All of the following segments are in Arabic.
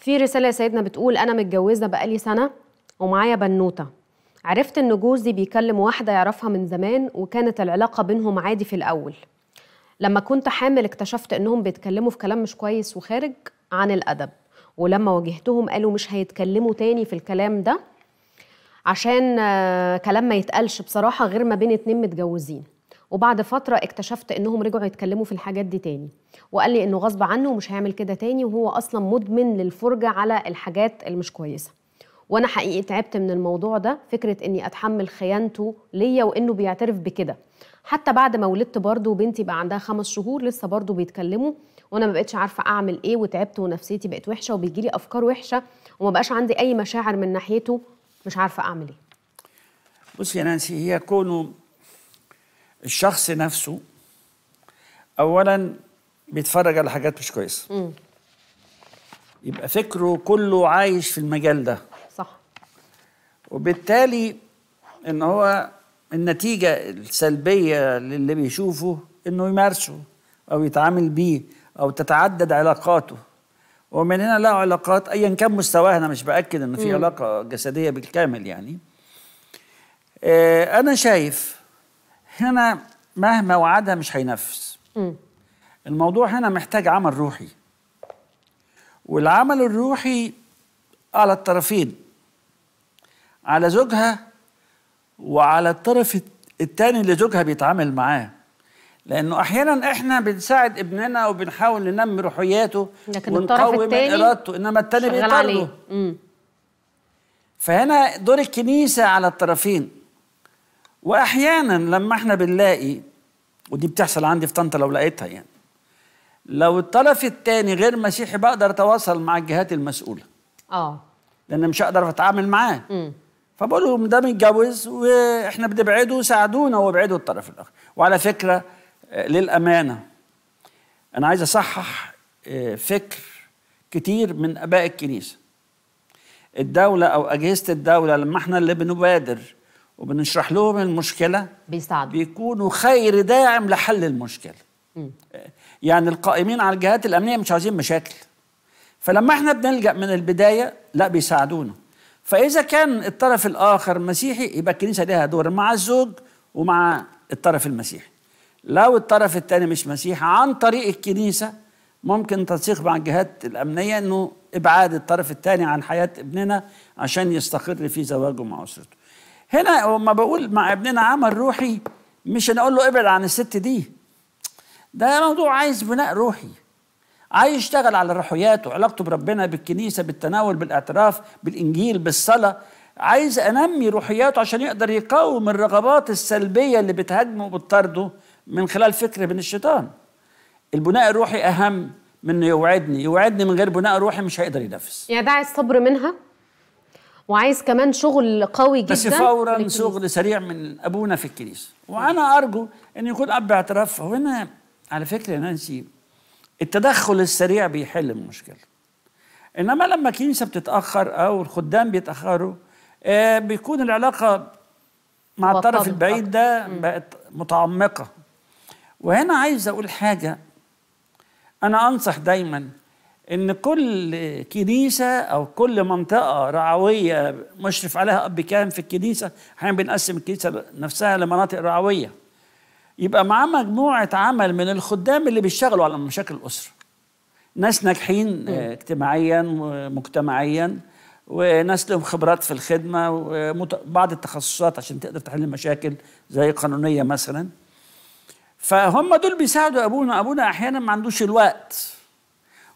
في رساله يا سيدنا بتقول انا متجوزه بقالي سنه ومعايا بنوته عرفت ان جوزي بيكلم واحده يعرفها من زمان وكانت العلاقه بينهم عادي في الاول لما كنت حامل اكتشفت انهم بيتكلموا في كلام مش كويس وخارج عن الادب ولما واجهتهم قالوا مش هيتكلموا تاني في الكلام ده عشان آه، كلام ما يتقالش بصراحه غير ما بين اتنين متجوزين وبعد فتره اكتشفت انهم رجعوا يتكلموا في الحاجات دي تاني وقال لي انه غصب عنه ومش هيعمل كده تاني وهو اصلا مدمن للفرجه على الحاجات المش كويسه وانا حقيقي تعبت من الموضوع ده فكره اني اتحمل خيانته ليا وانه بيعترف بكده حتى بعد ما ولدت برضه وبنتي بقى عندها خمس شهور لسه برضه بيتكلموا وانا ما بقتش عارفه اعمل ايه وتعبت ونفسيتي بقت وحشه وبيجي لي افكار وحشه وما بقاش عندي اي مشاعر من ناحيته مش عارفه اعمل ايه بصي يا نانسي هي كونه الشخص نفسه اولا بيتفرج على حاجات مش كويسه يبقى فكره كله عايش في المجال ده صح وبالتالي ان هو النتيجه السلبيه للي بيشوفه انه يمارسه او يتعامل بيه او تتعدد علاقاته ومن هنا له علاقات ايا كان مستواها انا مش باكد ان في علاقه جسديه بالكامل يعني آه انا شايف هنا مهما وعدها مش هينفذ الموضوع هنا محتاج عمل روحي والعمل الروحي على الطرفين على زوجها وعلى الطرف الثاني اللي زوجها بيتعامل معاه لانه احيانا احنا بنساعد ابننا وبنحاول ننمي روحياته لكن ونقوي من ارادته انما الثاني بيطرده فهنا دور الكنيسه على الطرفين واحيانا لما احنا بنلاقي ودي بتحصل عندي في طنطا لو لقيتها يعني لو الطرف الثاني غير مسيحي بقدر اتواصل مع الجهات المسؤوله اه لان مش هقدر اتعامل معاه م. فبقول لهم ده متجوز واحنا بنبعده ساعدونا وابعدوا الطرف الاخر وعلى فكره للامانه انا عايز اصحح آه، فكر كتير من اباء الكنيسه الدوله او اجهزه الدوله لما احنا اللي بنبادر وبنشرح لهم المشكله بيساعدوا بيكونوا خير داعم لحل المشكله م. يعني القائمين على الجهات الامنيه مش عايزين مشاكل فلما احنا بنلجا من البدايه لا بيساعدونا فاذا كان الطرف الاخر مسيحي يبقى الكنيسه ليها دور مع الزوج ومع الطرف المسيحي لو الطرف الثاني مش مسيحي عن طريق الكنيسه ممكن تنسيق مع الجهات الامنيه انه ابعاد الطرف الثاني عن حياه ابننا عشان يستقر في زواجه مع اسرته هنا لما بقول مع ابننا عمل روحي مش انا اقول له ابعد عن الست دي ده موضوع عايز بناء روحي عايز يشتغل على روحياته وعلاقته بربنا بالكنيسة بالتناول بالاعتراف بالإنجيل بالصلاة عايز أنمي روحياته عشان يقدر يقاوم الرغبات السلبية اللي بتهاجمه وبتطرده من خلال فكره من الشيطان البناء الروحي أهم من يوعدني يوعدني من غير بناء روحي مش هيقدر ينفس يعني ده عايز صبر منها وعايز كمان شغل قوي جدا بس فورا شغل سريع من ابونا في الكنيسه وانا ارجو ان يكون اب اعتراف وهنا هنا على فكره يا نانسي التدخل السريع بيحل المشكله انما لما الكنيسه بتتاخر او الخدام بيتاخروا آه بيكون العلاقه مع الطرف البعيد ده بقت متعمقه وهنا عايز اقول حاجه انا انصح دايما ان كل كنيسه او كل منطقه رعويه مشرف عليها اب كان في الكنيسه احنا بنقسم الكنيسه نفسها لمناطق رعويه يبقى معاه مجموعه عمل من الخدام اللي بيشتغلوا على مشاكل الاسره ناس ناجحين اجتماعيا ومجتمعيا وناس لهم خبرات في الخدمه وبعض التخصصات عشان تقدر تحل المشاكل زي قانونيه مثلا فهم دول بيساعدوا ابونا ابونا احيانا ما عندوش الوقت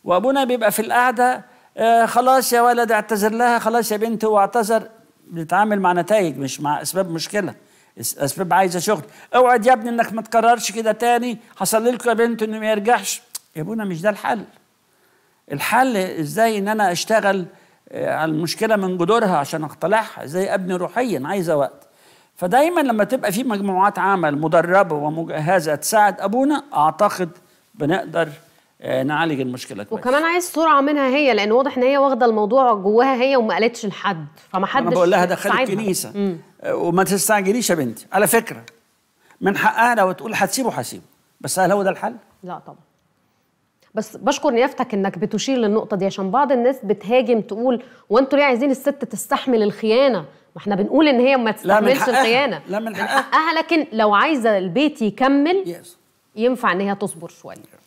وابونا بيبقى في القعده آه خلاص يا ولد اعتذر لها خلاص يا بنت هو اعتذر بيتعامل مع نتائج مش مع اسباب مشكله اسباب عايزه شغل اوعد يا ابني انك ما تكررش كده تاني حصل لكم يا بنت انه ما يرجعش يا ابونا مش ده الحل الحل ازاي ان انا اشتغل آه، على المشكله من جذورها عشان اقتلعها ازاي ابني روحيا عايزه وقت فدايما لما تبقى في مجموعات عمل مدربه ومجهزه تساعد ابونا اعتقد بنقدر آه، نعالج المشكله كويس وكمان عايز سرعه منها هي لان واضح ان هي واخده الموضوع جواها هي وما قالتش لحد فما حدش انا بقول لها دخلت الكنيسه آه، وما تستعجليش يا بنتي على فكره من حقها لو تقول هتسيبه هسيبه بس هل هو ده الحل؟ لا طبعا بس بشكر نيافتك انك بتشير للنقطه دي عشان بعض الناس بتهاجم تقول وانتوا ليه عايزين الست تستحمل الخيانه ما احنا بنقول ان هي ما تستحملش الخيانه لا من حقها. حقها لكن لو عايزه البيت يكمل ينفع ان هي تصبر شويه